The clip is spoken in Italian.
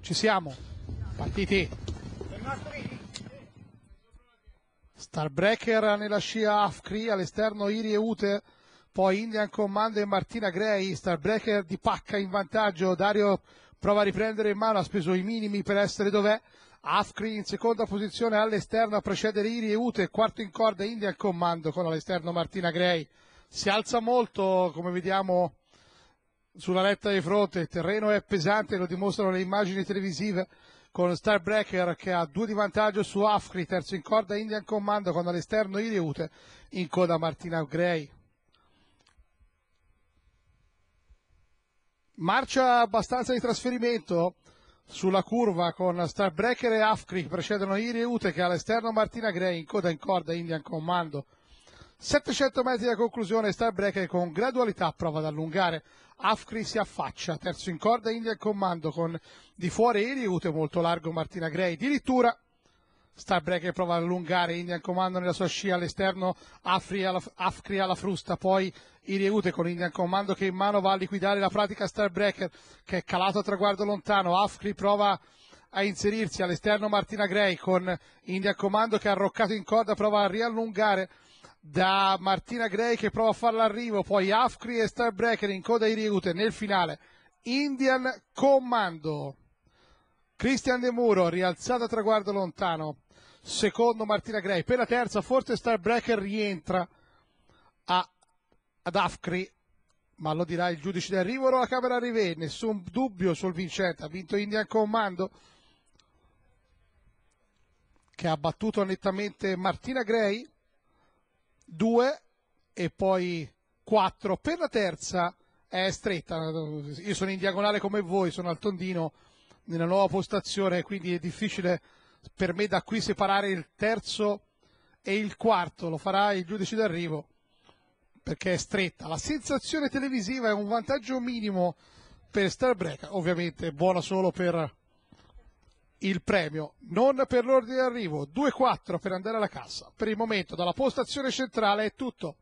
Ci siamo. Partiti. Starbreaker nella scia Afkri, all'esterno Iri e Ute, poi Indian Command e Martina Gray, Starbreaker di pacca in vantaggio, Dario prova a riprendere in mano, ha speso i minimi per essere dov'è, Afkri in seconda posizione all'esterno a precedere Iri e Ute, quarto in corda Indian Commando con all'esterno Martina Gray, si alza molto come vediamo sulla retta di fronte, il terreno è pesante, lo dimostrano le immagini televisive con Starbreaker che ha due di vantaggio su Afri, terzo in corda Indian Commando con all'esterno Iliute, in coda Martina Gray. Marcia abbastanza di trasferimento sulla curva con Starbreaker e Afri, precedono Iliute che all'esterno Martina Gray, in coda in corda Indian Commando. 700 metri da conclusione, Starbreaker con gradualità prova ad allungare. Afri si affaccia, terzo in corda, India il comando con di fuori Iriute, molto largo Martina Gray, addirittura Starbreaker prova ad allungare, Indian Commando nella sua scia all'esterno, Afri alla, Afri alla frusta, poi Iriute con Indian Commando che in mano va a liquidare la pratica Starbreaker che è calato a traguardo lontano, Afri prova a inserirsi all'esterno Martina Gray con Indian Commando che arroccato in corda prova a riallungare da Martina Gray che prova a fare l'arrivo, poi Afkri e Starbreaker in coda ai Ryute nel finale. Indian Commando. Christian De Muro, rialzata a traguardo lontano. Secondo Martina Gray. Per la terza, forse Starbreaker rientra a, ad Afkri, ma lo dirà il giudice d'arrivo o la Camera Rive. Nessun dubbio sul vincente. Ha vinto Indian Commando che ha battuto nettamente Martina Gray 2 e poi 4 per la terza è stretta. Io sono in diagonale come voi, sono al tondino nella nuova postazione, quindi è difficile per me da qui separare il terzo e il quarto, lo farà il giudice d'arrivo perché è stretta. La sensazione televisiva è un vantaggio minimo per Starbreak, ovviamente buona solo per il premio, non per l'ordine d'arrivo, 2-4 per andare alla cassa. Per il momento dalla postazione centrale è tutto.